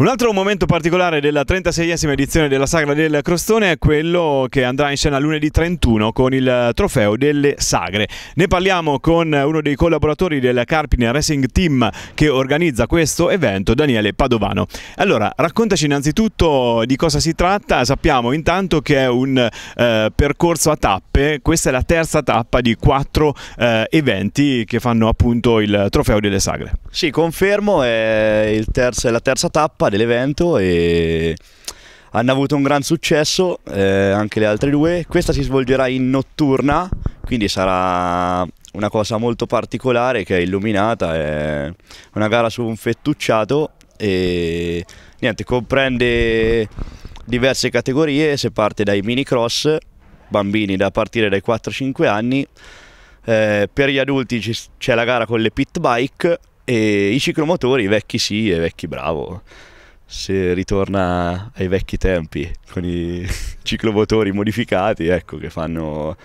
Un altro momento particolare della 36esima edizione della Sagra del Crostone è quello che andrà in scena lunedì 31 con il trofeo delle Sagre. Ne parliamo con uno dei collaboratori del Carpine Racing Team che organizza questo evento, Daniele Padovano. Allora, raccontaci innanzitutto di cosa si tratta. Sappiamo intanto che è un eh, percorso a tappe, questa è la terza tappa di quattro eh, eventi che fanno appunto il trofeo delle Sagre. Sì, confermo, è, terzo, è la terza tappa dell'evento e hanno avuto un gran successo eh, anche le altre due. Questa si svolgerà in notturna, quindi sarà una cosa molto particolare che è illuminata, è una gara su un fettucciato e niente, comprende diverse categorie, si parte dai mini cross, bambini da partire dai 4-5 anni, eh, per gli adulti c'è la gara con le pit bike e i ciclomotori, vecchi sì e vecchi bravo se ritorna ai vecchi tempi con i ciclomotori modificati ecco, che fanno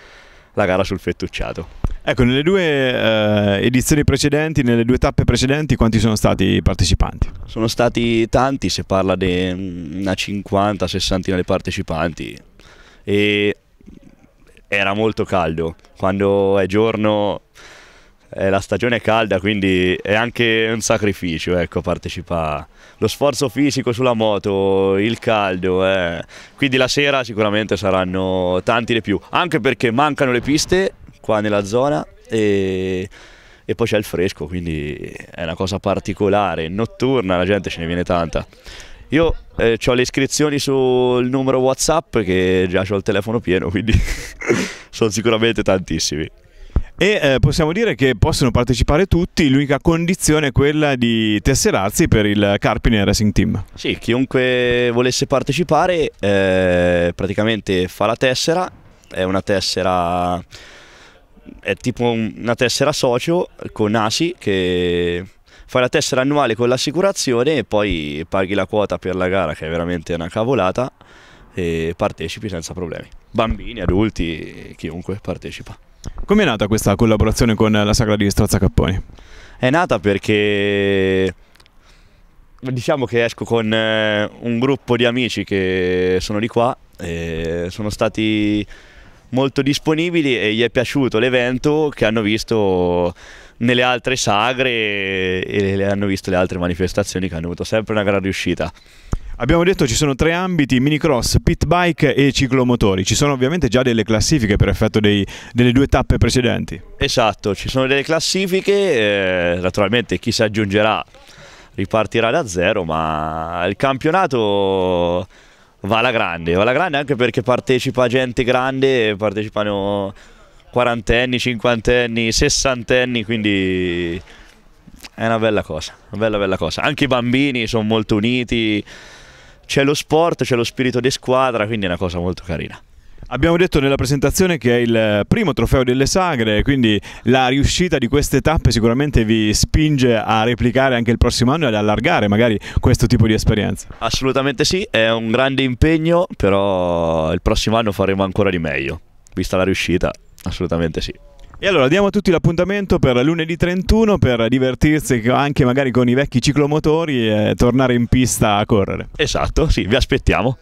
la gara sul fettucciato. Ecco, nelle due eh, edizioni precedenti, nelle due tappe precedenti, quanti sono stati i partecipanti? Sono stati tanti, si parla di una 50, 60 di partecipanti e era molto caldo. Quando è giorno eh, la stagione è calda, quindi è anche un sacrificio ecco, partecipare. Lo sforzo fisico sulla moto, il caldo, eh. quindi la sera sicuramente saranno tanti di più, anche perché mancano le piste qua nella zona e, e poi c'è il fresco, quindi è una cosa particolare, notturna la gente ce ne viene tanta. Io eh, ho le iscrizioni sul numero WhatsApp che già ho il telefono pieno, quindi sono sicuramente tantissimi e eh, possiamo dire che possono partecipare tutti, l'unica condizione è quella di tesserarsi per il Carpine Racing Team. Sì, chiunque volesse partecipare eh, praticamente fa la tessera, è una tessera è tipo una tessera socio con ASI che fai la tessera annuale con l'assicurazione e poi paghi la quota per la gara che è veramente una cavolata e partecipi senza problemi. Bambini, adulti, chiunque partecipa. Come è nata questa collaborazione con la Sagra di Capponi? È nata perché diciamo che esco con eh, un gruppo di amici che sono di qua e sono stati molto disponibili e gli è piaciuto l'evento che hanno visto nelle altre sagre e hanno visto le altre manifestazioni che hanno avuto sempre una gran riuscita. Abbiamo detto ci sono tre ambiti, minicross, pit bike e ciclomotori. Ci sono ovviamente già delle classifiche per effetto dei, delle due tappe precedenti. Esatto, ci sono delle classifiche, eh, naturalmente chi si aggiungerà ripartirà da zero, ma il campionato va alla grande, va alla grande anche perché partecipa gente grande, partecipano quarantenni, cinquantenni, sessantenni, quindi è una bella cosa, una bella bella cosa. Anche i bambini sono molto uniti c'è lo sport, c'è lo spirito di squadra, quindi è una cosa molto carina. Abbiamo detto nella presentazione che è il primo trofeo delle sagre, quindi la riuscita di queste tappe sicuramente vi spinge a replicare anche il prossimo anno e ad allargare magari questo tipo di esperienza. Assolutamente sì, è un grande impegno, però il prossimo anno faremo ancora di meglio, vista la riuscita, assolutamente sì. E allora diamo a tutti l'appuntamento per lunedì 31 per divertirsi anche magari con i vecchi ciclomotori e tornare in pista a correre. Esatto, sì, vi aspettiamo.